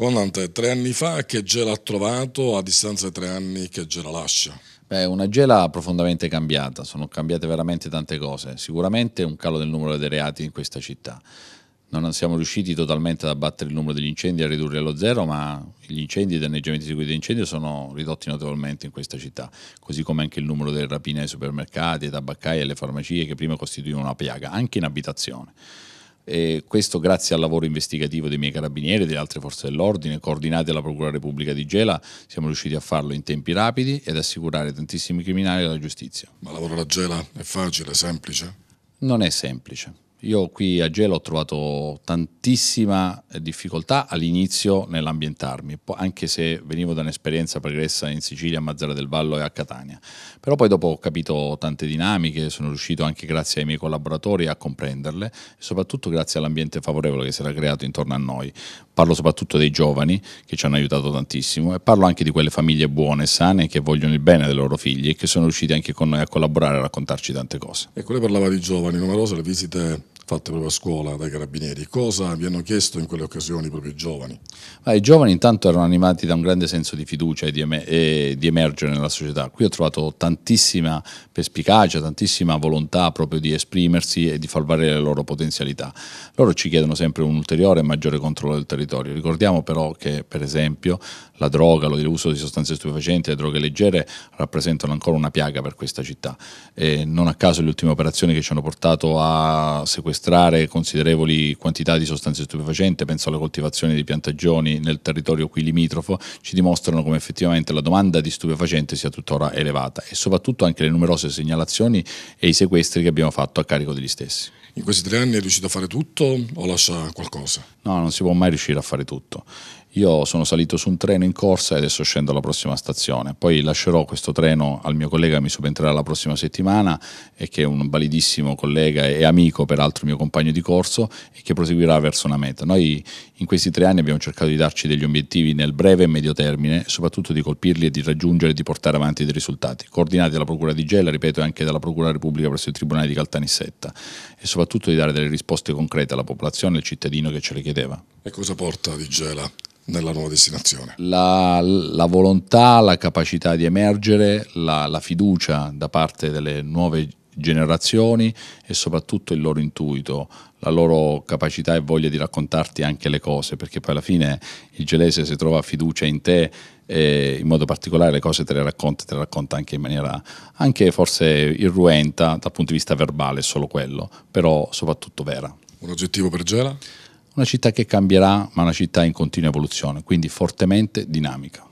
con Dante tre anni fa, che gela ha trovato a distanza di tre anni che gela lascia? Beh, una gela profondamente cambiata, sono cambiate veramente tante cose, sicuramente un calo del numero dei reati in questa città. Non siamo riusciti totalmente ad abbattere il numero degli incendi e a ridurli allo zero, ma gli incendi e i danneggiamenti seguiti da incendio sono ridotti notevolmente in questa città, così come anche il numero delle rapine ai supermercati, ai tabaccai e alle farmacie che prima costituivano una piaga, anche in abitazione eh, questo grazie al lavoro investigativo dei miei carabinieri e delle altre forze dell'ordine, coordinati dalla Procura Repubblica di Gela, siamo riusciti a farlo in tempi rapidi ed assicurare tantissimi criminali alla giustizia. Ma lavorare a Gela è facile, semplice? Non è semplice io qui a Gelo ho trovato tantissima eh, difficoltà all'inizio nell'ambientarmi, anche se venivo da un'esperienza pregressa in Sicilia, a Mazzara del Vallo e a Catania. Però poi dopo ho capito tante dinamiche, sono riuscito anche grazie ai miei collaboratori a comprenderle soprattutto grazie all'ambiente favorevole che si era creato intorno a noi. Parlo soprattutto dei giovani che ci hanno aiutato tantissimo e parlo anche di quelle famiglie buone, sane, che vogliono il bene dei loro figli e che sono riusciti anche con noi a collaborare e a raccontarci tante cose. E quello parlava di giovani, numerose le visite fatte proprio a scuola dai carabinieri. Cosa vi hanno chiesto in quelle occasioni proprio i giovani? Ah, I giovani intanto erano animati da un grande senso di fiducia e di, em e di emergere nella società. Qui ho trovato tantissima perspicacia, tantissima volontà proprio di esprimersi e di far valere le loro potenzialità. Loro ci chiedono sempre un ulteriore e maggiore controllo del territorio. Ricordiamo però che per esempio la droga, l'uso di sostanze stupefacenti, le droghe leggere rappresentano ancora una piaga per questa città. E non a caso le ultime operazioni che ci hanno portato a sequestrare addestrare considerevoli quantità di sostanze stupefacenti, penso alle coltivazioni di piantagioni nel territorio qui limitrofo, ci dimostrano come effettivamente la domanda di stupefacenti sia tuttora elevata e soprattutto anche le numerose segnalazioni e i sequestri che abbiamo fatto a carico degli stessi. In questi tre anni è riuscito a fare tutto o lascia qualcosa? No, non si può mai riuscire a fare tutto. Io sono salito su un treno in corsa e adesso scendo alla prossima stazione. Poi lascerò questo treno al mio collega che mi subentrerà la prossima settimana e che è un validissimo collega e amico, peraltro mio compagno di corso, e che proseguirà verso una meta. Noi in questi tre anni abbiamo cercato di darci degli obiettivi nel breve e medio termine, soprattutto di colpirli e di raggiungere e di portare avanti dei risultati, coordinati dalla Procura di Gela, ripeto, e anche dalla Procura della Repubblica presso il Tribunale di Caltanissetta, e soprattutto di dare delle risposte concrete alla popolazione al cittadino che ce le chiedeva. E cosa porta di Gela? nella nuova destinazione. La, la, volontà, la capacità di emergere, la, la, fiducia da parte delle nuove generazioni e soprattutto il loro intuito, la loro capacità e voglia di raccontarti anche le cose, perché poi alla fine il gelese se trova fiducia in te e in modo particolare le cose te le racconta, te le racconta anche in maniera anche forse irruenta dal punto di vista verbale, solo quello, però soprattutto vera. Un aggettivo per Gela? Una città che cambierà, ma una città in continua evoluzione, quindi fortemente dinamica.